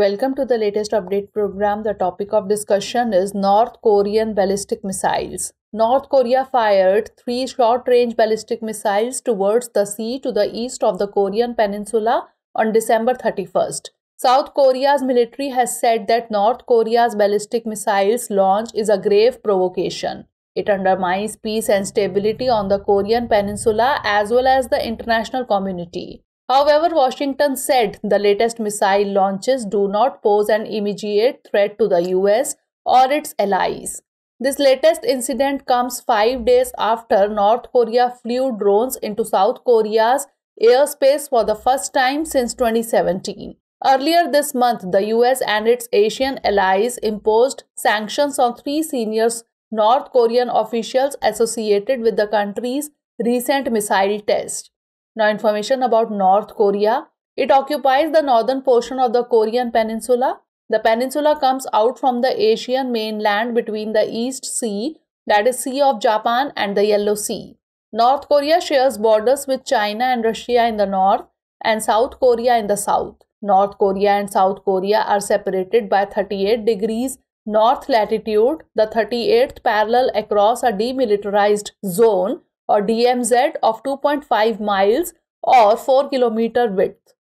Welcome to the latest update program. The topic of discussion is North Korean ballistic missiles. North Korea fired three short range ballistic missiles towards the sea to the east of the Korean peninsula on December 31st. South Korea's military has said that North Korea's ballistic missiles launch is a grave provocation. It undermines peace and stability on the Korean peninsula as well as the international community. However, Washington said the latest missile launches do not pose an immediate threat to the US or its allies. This latest incident comes five days after North Korea flew drones into South Korea's airspace for the first time since 2017. Earlier this month, the US and its Asian allies imposed sanctions on three senior North Korean officials associated with the country's recent missile test. Now, information about North Korea. It occupies the northern portion of the Korean peninsula. The peninsula comes out from the Asian mainland between the East Sea, that is Sea of Japan and the Yellow Sea. North Korea shares borders with China and Russia in the north and South Korea in the south. North Korea and South Korea are separated by 38 degrees north latitude, the 38th parallel across a demilitarized zone or DMZ of 2.5 miles or 4 kilometer width.